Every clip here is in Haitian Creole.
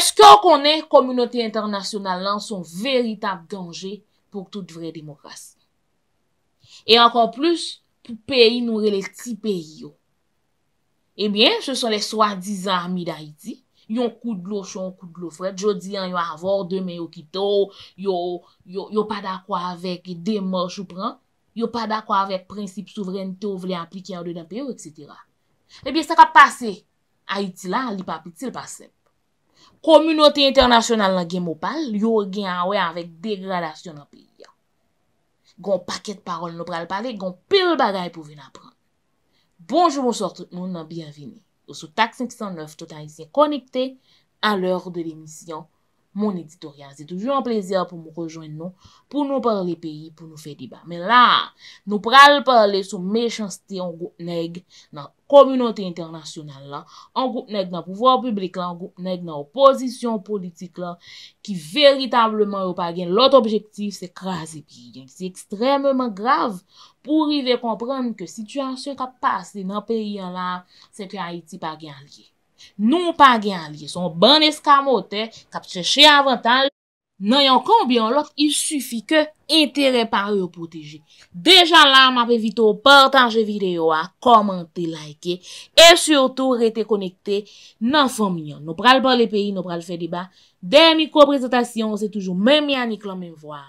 Eskyo konen, komyonote internasyonal lan son veritab ganje pou tout vre demokrasi. E ankon plus, pou peyi nou rele ti peyi yo. Ebyen, se son le swa dizan mi da iti, yon kou dlo chon, kou dlo fred, jodi an yon avor, demen yo kito, yon pa da kwa avek demos chou pran, yon pa da kwa avek prinsip souverenite ou vle aplikyan ou de dan peyo, etc. Ebyen, se ka pase, a iti la, li pa apliksi le paseb. Komunote internasyonal nan gen mou pal, yo gen awe ah avèk degradasyon nan piyan. Gon paket parol nou pral pade, gon pil bagay pou vin apran. Bonjou mou sort nou nan biyavini. Oso tak 509, toutan isen konekte alèr de l'emisyon. Mon editorial, zi toujou an plezyar pou mou rejoin nou, pou nou parle peyi, pou nou fe diban. Men la, nou pral pale sou mechansite an gout neg nan komunote internasyonal la, an gout neg nan pouvoi publik la, an gout neg nan oposisyon politik la, ki veritableman ou pa gen lout objektif se krasi pi. Se ekstremman grave pou rive kompran ke situasyon ka pase nan peyi an la se ki Haiti pa gen liye. Nou pa gen alye son ban eskamote Kap se che avantal Nan yon konbyon lot Il sufi ke entere par yo proteje Dejan la m ap evito Portaje video a komante Like e surtout rete Konekte nan fominyon Nou pral pa le peyi nou pral fe deba Demi ko prezentasyon se toujou Mem Yannick lan men vwa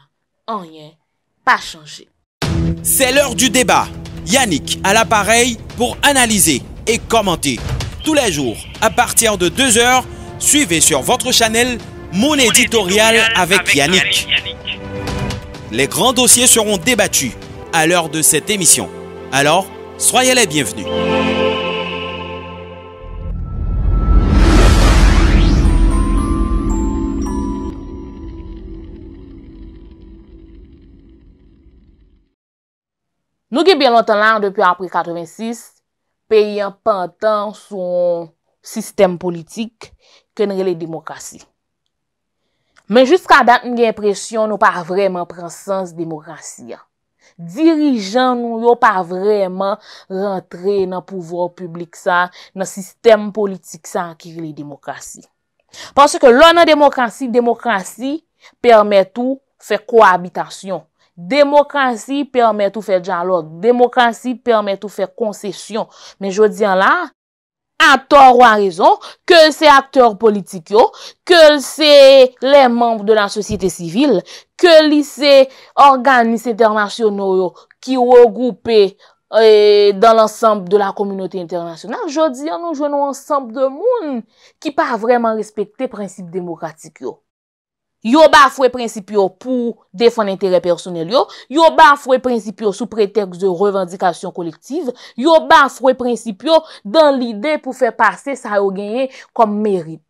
Anyen pa chanje Se lor du deba Yannick al aparey Pour analize e komante tous les jours à partir de 2h. Suivez sur votre channel mon éditorial avec Yannick. Les grands dossiers seront débattus à l'heure de cette émission. Alors, soyez les bienvenus. Nous qui bien longtemps là depuis après 86, pe yon pantan son sistem politik ke nre le demokrasi. Men jiska dat nge impresyon nou pa vreman pransans demokrasi ya. Dirijan nou yo pa vreman rentre nan pouvor publik sa, nan sistem politik sa an kire le demokrasi. Pansi ke lò nan demokrasi, demokrasi permè tou fe kwa abitasyon. Demokrasi permèt ou fè djalòd, demokrasi permèt ou fè konsesyon. Men jò diyan la, ator ou a rizon, kèl se akter politik yo, kèl se lè memb de la sosyete sivil, kèl li se organise internasyon yo ki wè goupè euh, dan l'ensemble de la kominote internasyon. Nan jò diyan nou jò nou ensemble de moun ki pa vreman respekte prinsip demokratik yo. Yo ba fwe principyo pou defon entere personel yo, yo ba fwe principyo sou preteks de revendikasyon kolektiv, yo ba fwe principyo dan lide pou fwe pase sa yo genye kom merit.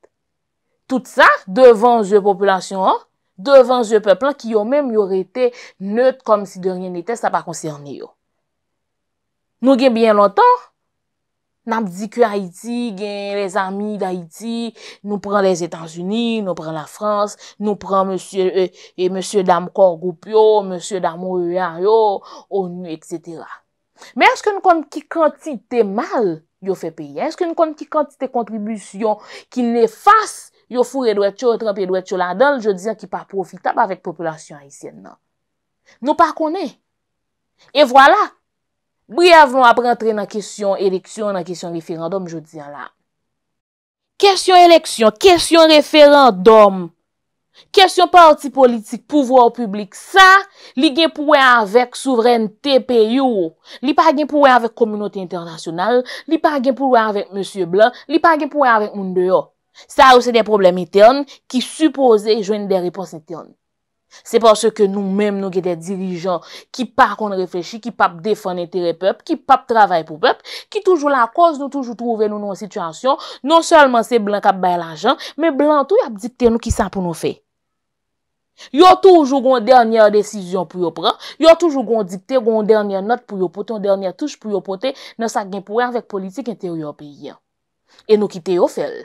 Tout sa, devan zyo populasyon an, devan zyo peplan ki yo menm yo rete neut kom si de rien nete sa pa konserni yo. Nou genye byen lontan, N ap di ki Haiti gen les amis d'Haiti, nou pran les Etans-Unis, nou pran la France, nou pran M. Euh, et M. Dam Cor Group yo, M. Dam Ouya yo, ONU, etc. Men eske nou kon ki konti te mal yo fe peye? Eske nou kon ki konti te kontibusyon ki ne fase yo fure Edwetcho, Trump, Edwetcho, Landol? Je diya ki pa profita pa vek populasyon Haitienne nan. Nou pa kone. E vwala. Bwye avlou ap rentre nan kesyon eleksyon, nan kesyon referandom, jow diyan la. Kesyon eleksyon, kesyon referandom, kesyon parti politik, pouvoi ou publik, sa li gen pouwe avèk souveren TPU. Li pa gen pouwe avèk Komunote Internasyonal, li pa gen pouwe avèk Monsie Blan, li pa gen pouwe avèk Mondeo. Sa ou se den problemi ten ki suppose jwen de repos ni ten. Se pa se ke nou menm nou ge de dirijan ki pa kon reflechi, ki pa defon entere pep, ki pa pe travay pou pep, ki toujou la koz nou toujou trouve nou nou an sityasyon, non selman se blan kap bay la jan, me blan tou yap dikte nou ki san pou nou fe. Yo toujou goun dernyar desisyon pou yo pran, yo toujou goun dikte goun dernyar not pou yo pote, yon dernyar touj pou yo pote, nou sa genpouren vek politik interyo piye. E nou kite yo fel.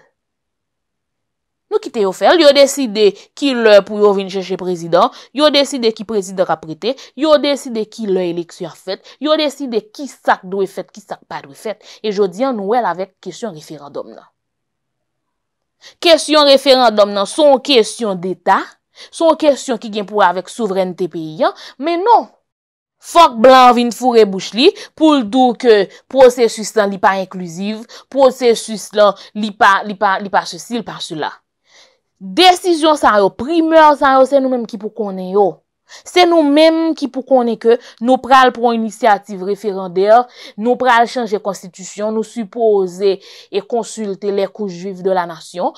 Nou ki te yo fel, yo deside ki lè pou yo vin chèche prezident, yo deside ki prezident a prete, yo deside ki lè eleksyon fèt, yo deside ki sak dwe fèt, ki sak pa dwe fèt, e jodi an nou el avèk kesyon referandom nan. Kesyon referandom nan son kesyon d'Etat, son kesyon ki gen pou avèk souvrenne te peyi an, men non. Fok blan vin fure bouch li, pou l'dou ke prosesus lan li pa inklusiv, prosesus lan li pa chesil pa chou la. Desisyon sa yo, primeur sa yo Se nou menm ki pou konen yo Se nou menm ki pou konen ke Nou pral prou inisiativ referandè Nou pral chanje konstitisyon Nou suppose e konsulte Lè koujiv de la nasyon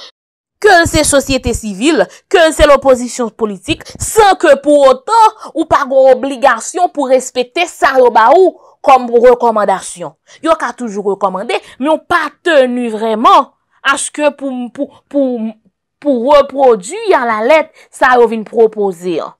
Kèl se sosyete sivil Kèl se l'oposisyon politik San ke pou otan ou pa go obligasyon Pou respete sa yo ba ou Kom rekomandasyon Yo ka toujou rekomande Me ou pa tenu vreman Aske pou mpou pou reprodu ya la let, sa yo vin proposi yo.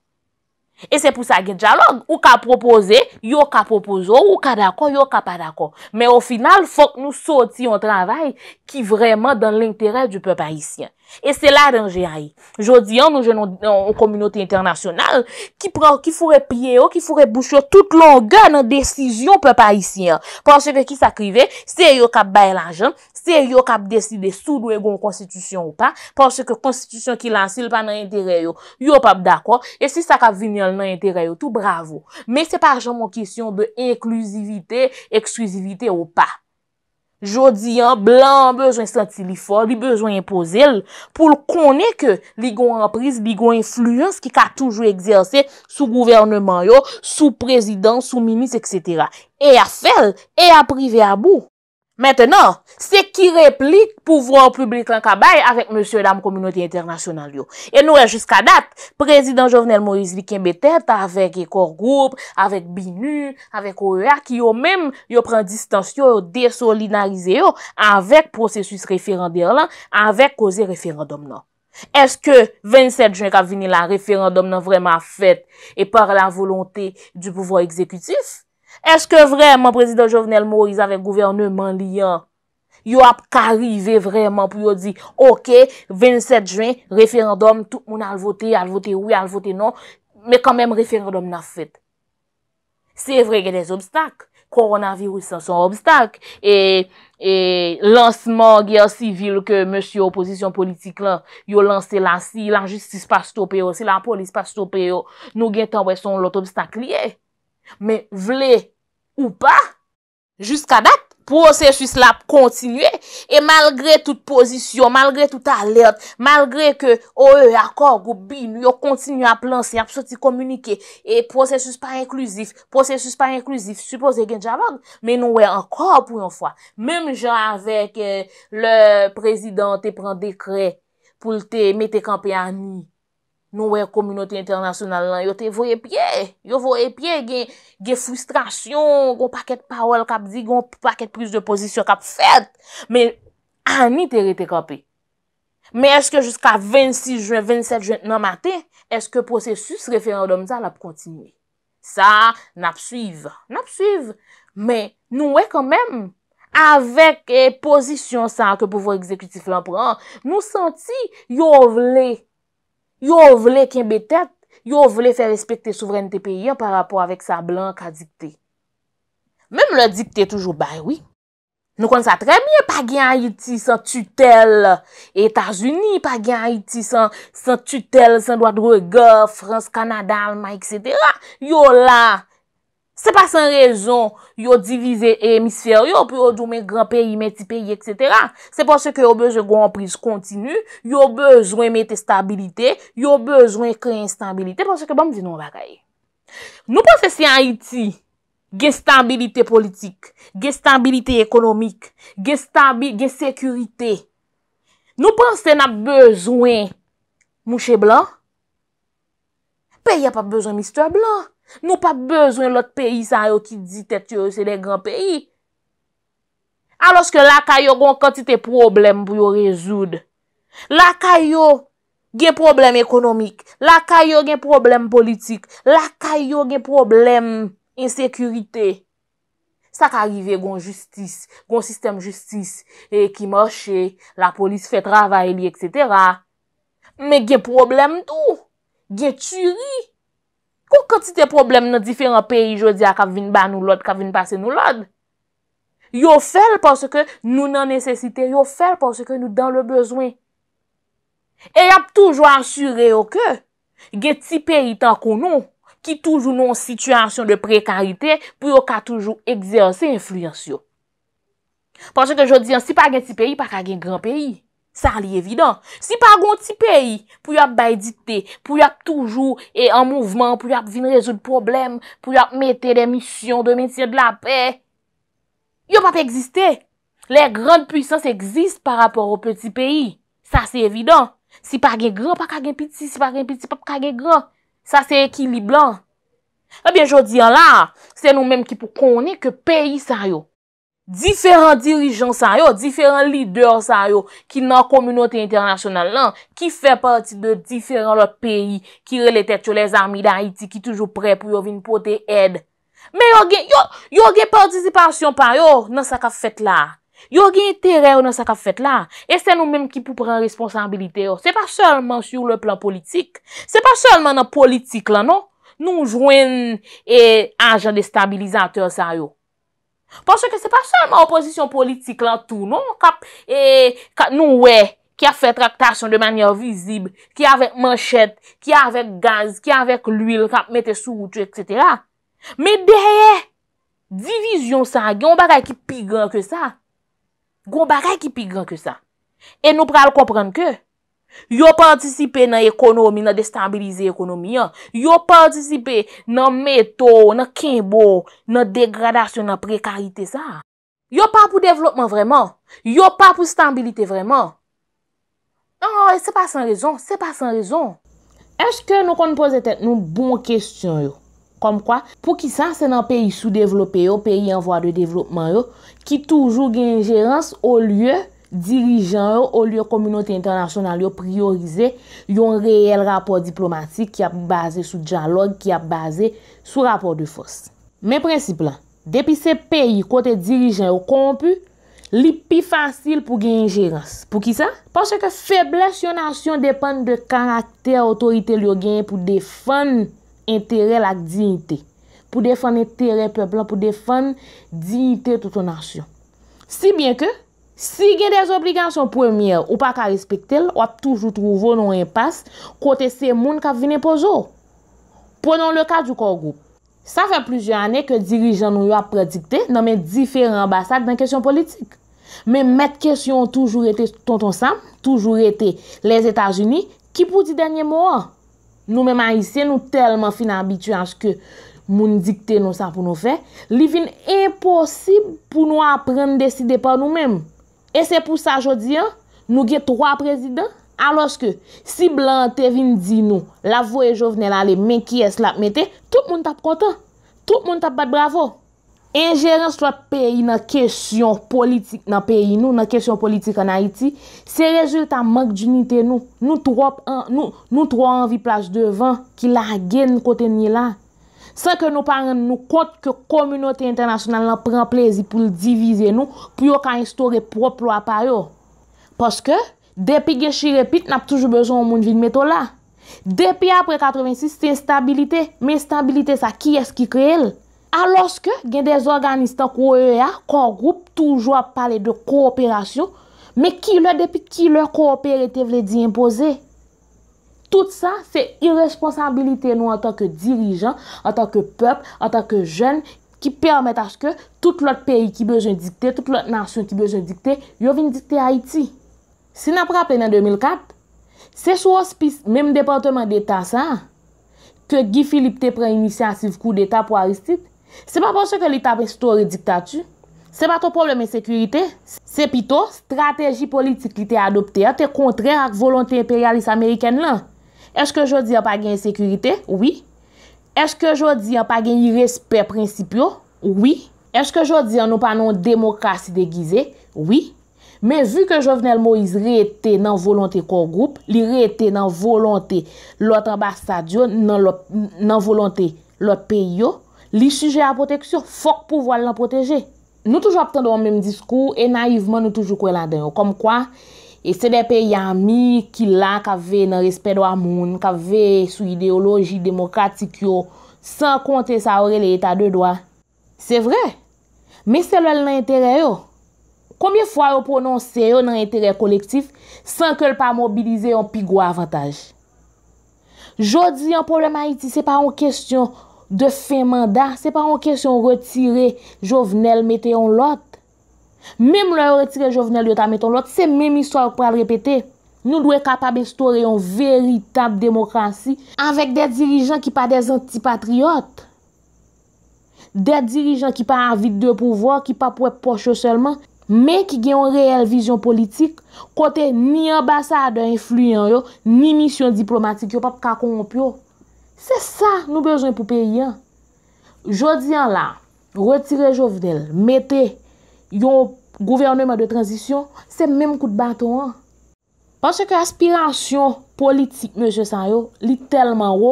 E se pou sa ge djalog, yo ka proposi, yo ka proposi, yo ka dako, yo ka pa dako. Men o final, fok nou soti yon travay ki vreman dan l'interes di pepe Haitien. E se la denje ay. Jodi an, nou jenon yon kominoti internasyonal, ki fure pye yo, ki fure boucho tout lon gen nan desisyon pepe Haitien. Pansye de ki sa krive, se yo ka baye la jen, Se yo kap deside sou dwe gon konstitusyon ou pa, panche ke konstitusyon ki lansil pa nan entere yo, yo pap dakwa, e si sa kap vinyol nan entere yo, tou bravo. Men se pa jaman kisyon be inklusivite, eksklusivite ou pa. Jodi an, blan, bejwen santi li fo, li bejwen impozel, pou l konen ke li gon anpris, li gon influence, ki ka toujou egzersi sou gouvernman yo, sou prezident, sou mimis, etc. E a fel, e a prive abou. Mètenan, se ki replik pouvran publik lankabay avèk monsye dam kominoti internasyonal yo. E nouè jiska dat, prezident Jovenel Moïse li kenbe tèt avèk ekor group, avèk BINU, avèk OEA ki yo mèm yo pran distans yo yo desolinarize yo avèk prosesus referandir lan, avèk koze referandom nan. Eske 27 jen ka vini la referandom nan vreman fèt e par la volontè du pouvran exekutif? Eske vreman prezident Jovenel Moïse avè gouverne man liyan? Yo ap karive vreman pou yo di, ok, 27 juen, referandom, tout moun alvote, alvote ou alvote non, me kamem referandom na fit. Se vre gen des obstak, koronavirus sa son obstak, e, e lanceman gen sivil ke monsi oposisyon politik lan, yo lance lan, si lan justis pa stope yo, si lan polis pa stope yo, nou gen tan wè son lot obstak liye. Men vle ou pa, Juska dat, Prosesus la kontinue, E malgre tout posisyon, Malgre tout alert, Malgre ke oe akor go bin, Yo kontinu a planse, A pso ti komunike, E prosesus pa inklusif, Prosesus pa inklusif, Supose genja vod, Men nou we ankor pou yon fwa, Mem jan avek euh, le prezident te pren dekre, Poul te mete kampi anni, Nou wè komunote internasyonal nan yo te voye pye. Yo voye pye gen frustrasyon, kon paket pawel kap di, kon paket pris de pozisyon kap fet. Men, an ni te rete kapi. Men eske jiska 26 juen, 27 juen nan maten, eske prosesus referandum za la kontinye. Sa, nap suive. Nap suive. Men, nou wè kon men, avek eh, pozisyon sa ke pouvo ekzekutif lan pran, nou santi yo vle... Yo vle ken betet, yo vle fe respekt te souveren te peyi an par rapport avèk sa blan ka dikte. Mèm le dikte toujou bay wè. Nou kon sa tre bie pa gen Haiti san tutel, Etats-Unis pa gen Haiti san tutel, san doa droga, France, Kanada, Alma, etc. Yo la... Se pa san rezon yo divize hemisfer yo, pou yo doun men gran peyi, men ti peyi, etc. Se pa se ke yo bezwen goun priz kontinu, yo bezwen men te stabilite, yo bezwen kre instabilite, se pa se ke bom zinon bakaye. Nou pa se se an iti, gen stabilite politik, gen stabilite ekonomik, gen stabilite, gen sekurite, nou pa se na bezwen mouche blan, pe y apap bezwen mistwa blan. Nou pa bezwen lot peyi san yo ki di tet yo se de gran peyi. An loske la kayo gon kontite problem pou yo rezoud. La kayo gen problem ekonomik. La kayo gen problem politik. La kayo gen problem insekurite. Sa ka rive gon justis, gon sistem justis. E ki morshe, la polis fe travay li, etc. Me gen problem tou. Gen turi. Kou konti te problem nan diferant peyi jodi a kap vin ban nou lod, kap vin pase nou lod? Yo fel pwoske nou nan nesesite, yo fel pwoske nou dan le bezwen. E yap toujou ansure yo ke, geti peyi tankou nou, ki toujou nou situasyon de prekarite pou yo ka toujou egzersi influensyo. Pwoske jodi ansi pa geti peyi, pa ka gen gran peyi. Sa li evidant. Si pa goun ti peyi, pou yop bay dikte, pou yop toujou e an mouvman, pou yop vin rezout problem, pou yop mette de misyon, de mette de la pey. Yo pa pe egziste. Le grand puysans egziste par rapport ou peti peyi. Sa se evidant. Si pa gen gran, pa ka gen piti. Si pa gen piti, pa ka gen gran. Sa se ekiliblan. Ebyen eh jodi an la, se nou menm ki pou koni ke peyi sa yo. Diferan dirijan sa yo, diferan lider sa yo, ki nan komunote internasyonal lan, ki fe parti de diferan lot peyi, ki rele tèt chou les armi da Haiti ki toujou pre pou yo vin pote ed. Me yo gen, yo gen partizipasyon pa yo nan sakaf fet la. Yo gen terer nan sakaf fet la. E se nou menm ki pou pren responsabilite yo. Se pa selman sur le plan politik. Se pa selman nan politik la nou. Nou jwen e ajan destabilizater sa yo. Ponso ke se pa salman oposisyon politik lan tou nou, e, kap nou we, ki a fe traktasyon de manyan vizib, ki a vek manchet, ki a vek gaz, ki a vek l'uil, kap mete sou ou tou, etc. Me derye, divizyon sa, gwen baray ki pi gran ke sa, gwen baray ki pi gran ke sa, e nou pral kompran ke... Yo pa antisipe nan ekonomi, nan destabilize ekonomi. Yo pa antisipe nan meto, nan kimbo, nan degradasyon, nan prekarite. Yo pa pou devlopman vreman. Yo pa pou stabilite vreman. Nan, nan, eh, se pa san rezon. Se pa san rezon. Ejke nou kon pose tet nou bon kestyon yo? Kom kwa? Pou ki san se nan peyi sou devloppe yo, peyi anvoa de devlopman yo, ki toujou gen ingerans ou lye... dirijan yo ou liyo komunote internasyonan liyo priorize yon reyel rapor diplomatik ki ap baze sou djanlog, ki ap baze sou rapor de fos. Men prensip la, depi se peyi kote dirijan yo kompu, li pi fasil pou gen ingerans. Pou ki sa? Pache ke febles yon ansyon depan de karakter otorite liyo gen pou defan entere lak diyente. Pou defan entere pepla, pou defan diyente touto ansyon. Si bien ke, Si gen dezobligansyon pwemye ou pa ka respektel, wap toujou trouvo nou yon pas kote se moun ka vine po zo. Ponon le ka djou kor goup. Sa fè ploujou anè ke dirijan nou yon ap predikte nan men diferan basak dan kesyon politik. Men met kesyon toujou ete ton ton san, toujou ete les Etats-Unis, ki pou di denye mou an. Nou men man isye nou telman fin abituanj ke moun dikte nou sa pou nou fe, li vin imposib pou nou ap pren deside pa nou menm. E se pou sa jodi an, nou ge trwa prezident, alos ke si blan te vin di nou, la voye jo vnen la le men ki es lap meten, tout moun tap kontan, tout moun tap bat bravo. Injèrens trwa peyi nan kesyon politik nan peyi nou, nan kesyon politik an Haiti, se rejèr ta mank djinite nou, nou trwa an vi plaj devan ki la gen kote nye la. se ke nou parende nou kont ke komunote internasyonal nan pren plezi pou l divize nou pou yo kan instore prop lo apay yo. Poske, depi gen Chirepit, nan ap toujou bezon ou moun vil metola. Depi apre 86, se instabilite. Men instabilite sa, ki eski kre el? Aloske, gen dez organista kwo yo ya, kon group toujou ap pale de kooperasyon, me ki lè depi ki lè kooperative lè di impose. Tout sa, se irresponsabilite nou an takke dirijan, an takke pep, an takke jen, ki permette aske tout lot peyi ki bejon dikte, tout lot nansyon ki bejon dikte, yo vin dikte Haiti. Se na prape nan 2004, se sou ospis mem departement d'Etat sa, ke Guy Philippe te pren inisyansiv kou d'Etat pou Aristide, se pa pon se ke l'Etat pe suto redikta tu, se pa to probleme sekurite, se pi to, strategi politik li te adopte a, te kontre ak volonté imperialiste Ameriken lan. Eske jodi an pa gen yon sekurite? Ouwi. Eske jodi an pa gen yon respet principyo? Ouwi. Eske jodi an nou pa nan yon demokrasi degize? Ouwi. Men vu ke Jovenel Moïse re ete nan volante kongroupe, li re ete nan volante lout ambasadyo, nan volante lout peyo, li suje a poteksyon, fok pou voale nan poteje. Nou toujou ap tando an menm diskou, e naivman nou toujou kwe la den. Kom kwa? E se de pe yami ki la ka ve nan respet do a moun, ka ve sou ideoloji demokratik yo, san konte sa ore le etat de doa. Se vre, me se lel nan entere yo. Komiye fwa yo prononse yo nan entere kolektif san ke l pa mobilize yon pigwa avantaj. Jodi yon problem a iti se pa yon kestyon de fe manda, se pa yon kestyon retire jo vnel meteyon lot. Mem la yo retire jovenel yo ta meton lot, se mem isor pou al repete. Nou dwe kapab estore yon veritab demokrasi avèk de dirijan ki pa de zanti patriot. De dirijan ki pa avit de pouvo, ki pa pou ep poche selman, men ki gen yon reel vizyon politik, kote ni ambasade influyen yo, ni misyon diplomatik yo pat kakon opyo. Se sa nou bezwen pou pe yon. Jodi an la, retire jovenel, mette... yo gouvernement de transition, se mèm kout bato an. Panche ke aspirasyon politik me je san yo, li telman yo,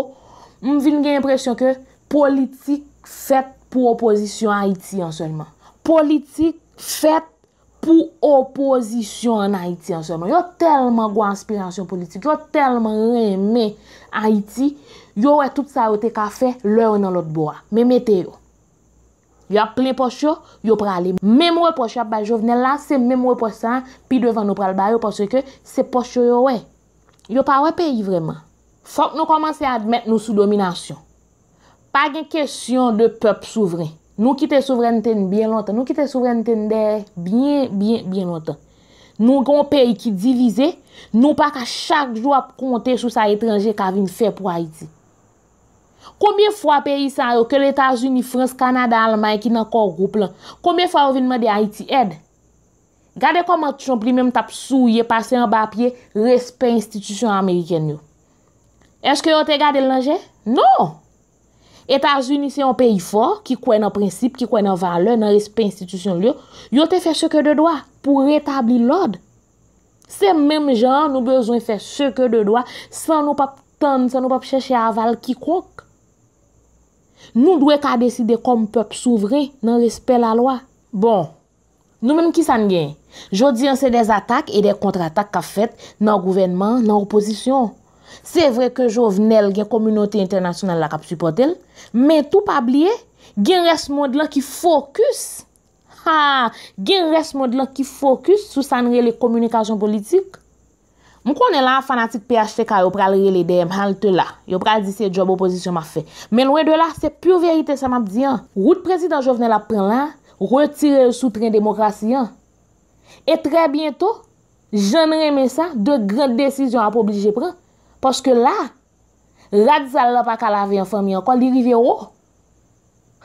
m vin gen impresyon ke politik fèt pou oposisyon Haiti anselman. Politik fèt pou oposisyon Haiti anselman. Yo telman gwa aspirasyon politik, yo telman reme Haiti, yo wè tout sa yo te ka fè lè ou nan lot bo a. Mèm etè yo. Yo ap plen posyo, yo prale. Memwe posyo ap ba jovene la, se memwe posyon, pi devan nou prale ba yo posyo ke se posyo yo we. Yo pa we peyi vreman. Fok nou komanse admet nou sou dominasyon. Pa gen kesyon de pep souvren. Nou ki te souvren ten bien lontan, nou ki te souvren ten de bien, bien, bien lontan. Nou kon peyi ki divize, nou pa ka chak jou ap konten sou sa etranje ka vin fe pou Haiti. Koumye fwa peyi sa yo ke l'Etats-Unis, France, Kanada, Allemagne ki nan kor group lan? Koumye fwa ou vinman de Haiti ed? Gade koman chanpli menm tap sou ye pase yon bapye respet institisyon Ameriken yo? Eske yo te gade l'anje? Non! Etats-Unis se yon peyi fwa, ki kwen nan prinsip, ki kwen nan vale, nan respet institisyon lyo, yo te fè chokè de doa pou retabli l'od. Se menm jan nou bezwen fè chokè de doa san nou pap tan, san nou pap chèche aval kikonk. Nou dwe ka deside kom pep souvre nan l'espe la lwa. Bon, nou menm ki san gen, jodi an se des atak e des kontratak ka fet nan gouvenman, nan oposisyon. Se vre ke jo vnel gen komunote internasyonal la kap supotel, men tou pa bliye, gen res mod la ki fokus, ha, gen res mod la ki fokus sou sanre le komunikasyon politik. Mwen konen lan fanatik PHT ka yo pral rile dem, halte la. Yo pral disye job oposisyon ma fe. Men wè de la, se pur verite se map diyan. Wout prezident jo vnen la pren lan, retire sou tren demokrasiyan. E tre bientou, jen reme san, de gre de desisyon ap oblije pren. Paske la, rad sal la pa kalave yon fami, an kon li rive yo.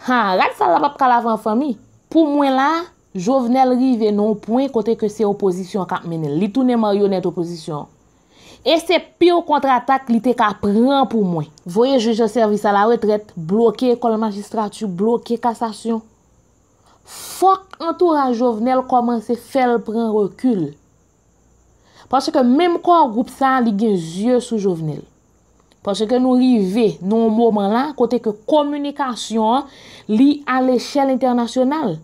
Ha, rad sal la pa kalave yon fami. Pou mwen la, Jovenel rive nou pouen kote ke se oposisyon kap menel. Li tou ne maryonet oposisyon. E se pi ou kontratak li te ka pren pou mwen. Voye jeje servis a la retret, bloke ekol magistratu, bloke kassasyon. Fok entoura jovenel koman se fel pren rekyl. Pwase ke mem kon goup sa li gen zye sou jovenel. Pwase ke nou rive nou mouman la kote ke komunikasyon li al eshel internasyonal.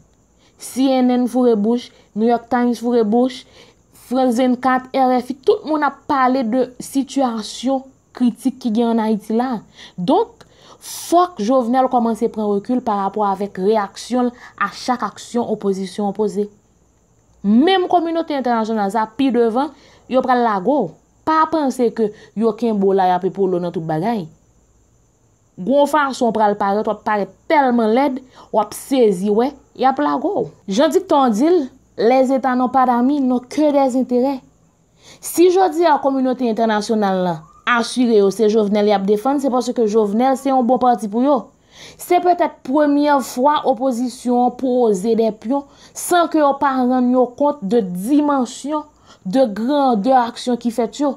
CNN furebouche, New York Times furebouche, Fresen 4, RFI, tout moun a pale de situasyon kritik ki gen an Haiti la. Donk, fok jovenel komanse pren rekyl par rapor avek reaksyon a chak aksyon oposisyon opose. Mem kominoti entranjon anza pi devan, yo pral la go. Pa pense ke yo ken bolay api pou lonan tout bagay. Gonfar son pral paret, wap paret telman led, wap sezi wè, yap la gò. Je dik ton dil, les etan nou padami nou ke dez intere. Si je di a komunote internasyonal la, asyre yo se jovenel yap defan, se pas se ke jovenel se yon bon parti pou yo. Se petet premier fwa oposisyon pou o zede pyon, san ke yo paran yo kont de dimensyon de grande aksyon ki fet yo.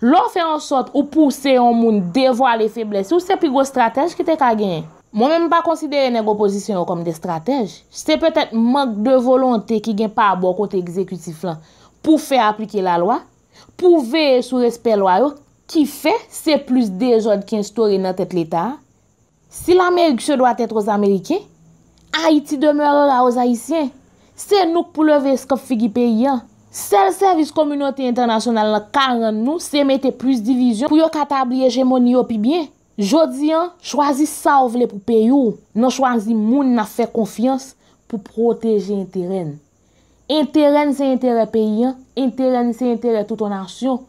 Lò fè an sot ou pou se yon moun devwa le feblesi ou se pi go stratej ki te ka genye. Mwen mèm pa konsidere nè go pozisyon yo kom de stratej. Se petèt mank de volontè ki gen pa abo kote ekzekutif lan pou fè aplike la lwa, pou ve sou respè lwa yo, ki fè se plus de jod kin shtore nan tèt l'Etat. Si l'Amerik se doit etre os Amerikè, Haiti demeure la os Haitien. Se nouk pou leve skop figi pe yon. Sel servis Komunote Internasyonal la karan nou, se mette plus divizyon pou yo katabli egemoni yo pi bie. Jodi an, chwazi sa ou vle pou peyo, nou chwazi moun na fek konfians pou proteje interen. Interen se interen peyen, interen se interen touto nan syon.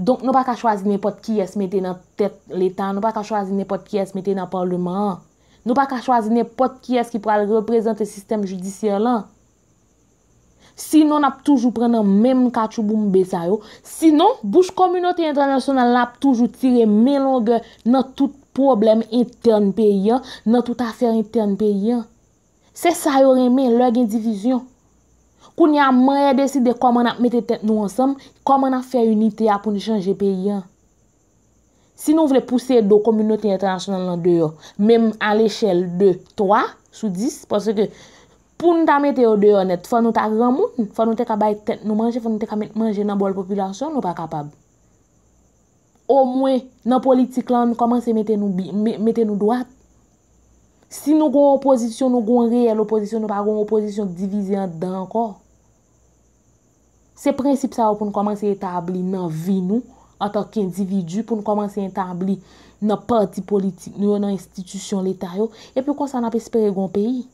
Donk nou pa ka chwazi nepot ki es mette nan tet letan, nou pa ka chwazi nepot ki es mette nan parlement. Nou pa ka chwazi nepot ki es ki pral reprezente sistem judisyon lan. Sinon ap toujou pren nan menm kachou boum be sa yo. Sinon, bouj komunote internasyonal ap toujou tire men longen nan tout problem intern pe yon, nan tout afer intern pe yon. Se sa yo remen, lò gen divizyon. Kou ni a manye deside koman ap mette tet nou ansam, koman ap fè unitè apouni chanje pe yon. Sinon, vle pousse do komunote internasyonal nan deyo, menm al eshel 2, 3, sou 10, pwase ke... pou nou ta mette yo deyonet, fwa nou ta ramoun, fwa nou te ka bay ten nou manje, fwa nou te ka mette manje nan bol populasyon, nou pa kapab. Ou mwen, nan politik lan, nou komanse mette nou doat. Si nou goun oposisyon, nou goun reyel oposisyon, nou pa goun oposisyon divizyen dan anko, se prinsip sa ou pou nou komanse etabli nan vi nou, an to ki individu, pou nou komanse etabli nan parti politik, nou yo nan institisyon l'Etat yo, epi kwa sa nan ap espere goun peyi.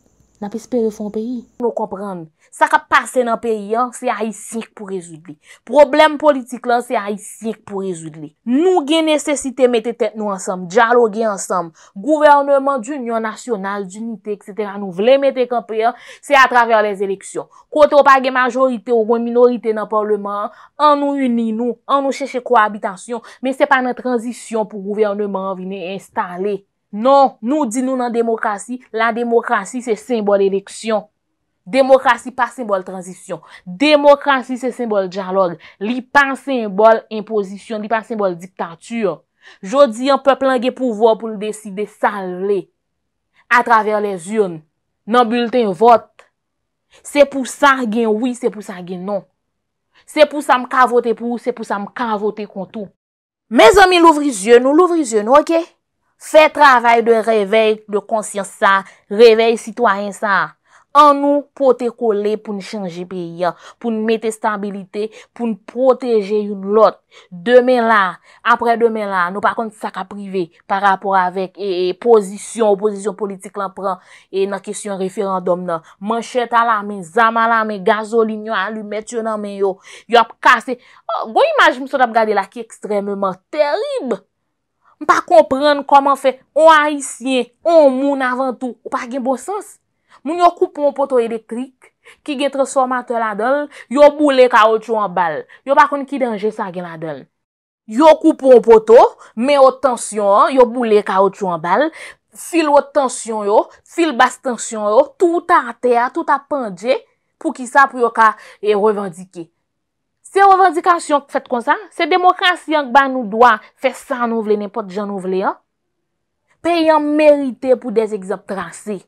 N ap espere fon peyi. Nou kompran, sa ka pase nan peyi an, se a yisik pou rezoud li. Problem politik lan, se a yisik pou rezoud li. Nou gen nesesite mette tet nou ansam, diyalo gen ansam. Gouverneurman d'union nasyonal, d'unite, etc. nou vle mette kompran, se a travèr les eleksyon. Kote ou pa gen majorite ou gen minorite nan pavleman, an nou uni nou, an nou chèche kwa abitasyon. Men se pa nan transisyon pou gouverneurman vine installe. Non, nou di nou nan demokrasi, la demokrasi se sembol eleksyon. Demokrasi pa sembol transisyon. Demokrasi se sembol djanlog. Li pa sembol impozisyon, li pa sembol diktatour. Jodi, an pe plangye pouvo pou li deside sa le. Atraver le zyon, nan bulten vot. Se pou sa gen oui, se pou sa gen non. Se pou sa m ka vote pou, se pou sa m ka vote kontou. Me zon mi louvri zyon nou, louvri zyon nou, oke? Fè travay de revey, de konsyans sa, revey sitwayen sa. An nou pote kole pou n'change pe yon, pou n'mete stabilite, pou n'proteje yon lot. Deme la, apre deme la, nou pa konti sa ka prive, pa rapor avek, e, e, posisyon, oposisyon politik la pran, e nan kesyon referandom nan. Man cheta la, men zama la, men gazolinyon alu, met yon nan men yo, yo ap kase, oh, goy imaj mson ap gade la ki ekstremman terib. Mpa komprenn koman fe, on a isye, on moun avan tou, mpa gen bo sens. Mwen yo koupon poto elektrik, ki gen transformator la dol, yo boule ka ou tchou an bal. Yo bakon ki denje sa gen la dol. Yo koupon poto, men ou tansyon an, yo boule ka ou tchou an bal, fil ou tansyon yo, fil bas tansyon yo, tout a atea, tout a pandye, pou ki sa pou yo ka e revendike. Se revan dikasyon k fèt konsan, se demokrasyon k ban nou doan fè san nou vle, nè pot jan nou vle an, pe yon merite pou dez egzop trase.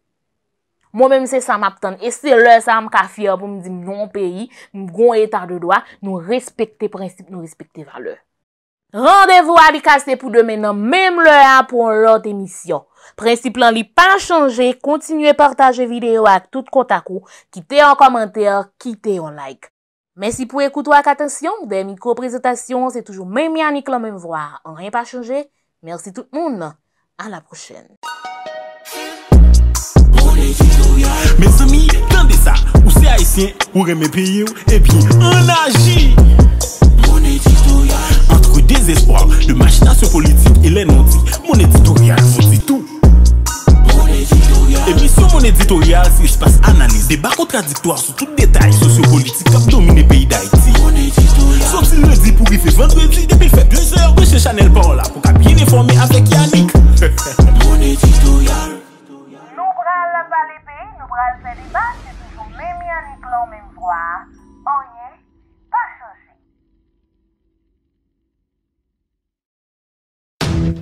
Mwen mèm se san map ton, e se lè san mka fiyan pou mdi mnon peyi, mgon etar de doan, nou respekte prinsip, nou respekte valeur. Rendezvo a dikasyon pou demen an, mèm lè an pou lòt emisyon. Prinsip lan li pa chanje, kontinye portaje videyo ak tout kontakou, kite yon komentè, kite yon like. Mèsi pou ekoutou ak atensyon, de mikro prezentasyon, se toujou mè mè anik la mè mè vwa. An rèy pa chanje, mèrsi tout moun. An la prochen. sur mon éditorial, editorial se espas analize Débat contradictoires sur tout détail, qui a dominé le pays d'Haïti Soti pour pour vivre vendredi le fait 2 heures de chez Chanel Paul la pour ka bien avec avec Yannick Mon Nous nous pral la pays, nous pral les débats, c'est toujours même Yannick lan n'est pas Anye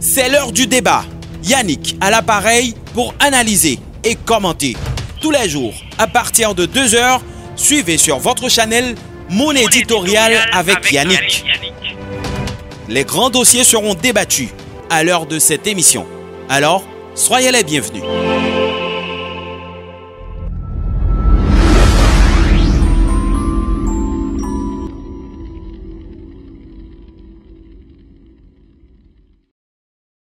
C'est l'heure du débat. Yannick à l'appareil pour analyser et commentez. Tous les jours, à partir de 2h, suivez sur votre chaîne mon éditorial avec Yannick. Les grands dossiers seront débattus à l'heure de cette émission. Alors, soyez les bienvenus.